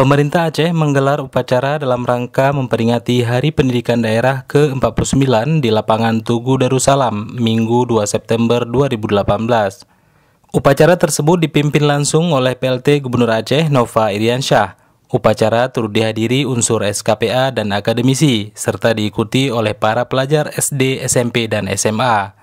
Pemerintah Aceh menggelar upacara dalam rangka memperingati Hari Pendidikan Daerah ke-49 di lapangan Tugu Darussalam, Minggu 2 September 2018. Upacara tersebut dipimpin langsung oleh PLT Gubernur Aceh Nova Iriansyah. Upacara turut dihadiri unsur SKPA dan akademisi, serta diikuti oleh para pelajar SD, SMP, dan SMA.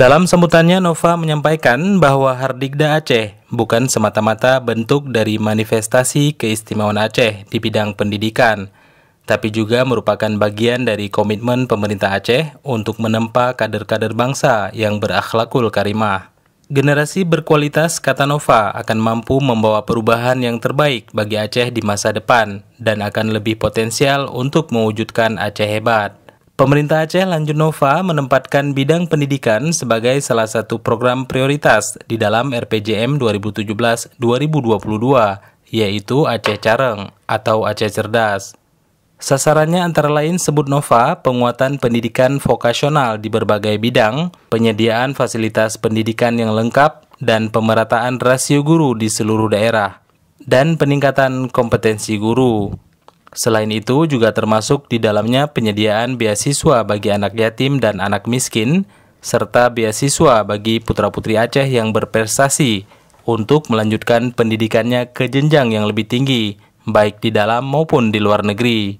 Dalam sambutannya, Nova menyampaikan bahwa Hardikda Aceh bukan semata-mata bentuk dari manifestasi keistimewaan Aceh di bidang pendidikan, tapi juga merupakan bagian dari komitmen pemerintah Aceh untuk menempa kader-kader bangsa yang berakhlakul karimah. Generasi berkualitas, kata Nova, akan mampu membawa perubahan yang terbaik bagi Aceh di masa depan dan akan lebih potensial untuk mewujudkan Aceh hebat. Pemerintah Aceh Lanjut Nova menempatkan bidang pendidikan sebagai salah satu program prioritas di dalam RPJM 2017-2022, yaitu Aceh Careng atau Aceh Cerdas. Sasarannya antara lain sebut Nova, penguatan pendidikan vokasional di berbagai bidang, penyediaan fasilitas pendidikan yang lengkap, dan pemerataan rasio guru di seluruh daerah, dan peningkatan kompetensi guru. Selain itu juga termasuk di dalamnya penyediaan beasiswa bagi anak yatim dan anak miskin, serta beasiswa bagi putra-putri Aceh yang berprestasi untuk melanjutkan pendidikannya ke jenjang yang lebih tinggi, baik di dalam maupun di luar negeri.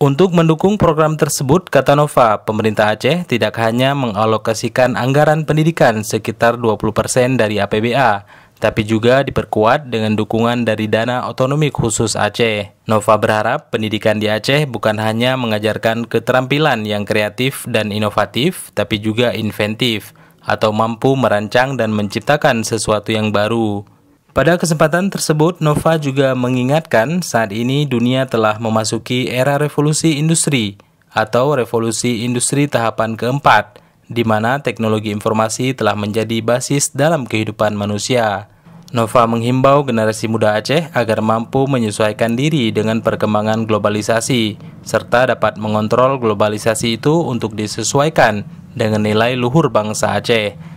Untuk mendukung program tersebut, kata Nova, pemerintah Aceh tidak hanya mengalokasikan anggaran pendidikan sekitar 20% dari APBA, tapi juga diperkuat dengan dukungan dari Dana Otonomi Khusus Aceh. Nova berharap pendidikan di Aceh bukan hanya mengajarkan keterampilan yang kreatif dan inovatif, tapi juga inventif atau mampu merancang dan menciptakan sesuatu yang baru. Pada kesempatan tersebut, Nova juga mengingatkan saat ini dunia telah memasuki era revolusi industri atau revolusi industri tahapan keempat, di mana teknologi informasi telah menjadi basis dalam kehidupan manusia. Nova menghimbau generasi muda Aceh agar mampu menyesuaikan diri dengan perkembangan globalisasi, serta dapat mengontrol globalisasi itu untuk disesuaikan dengan nilai luhur bangsa Aceh.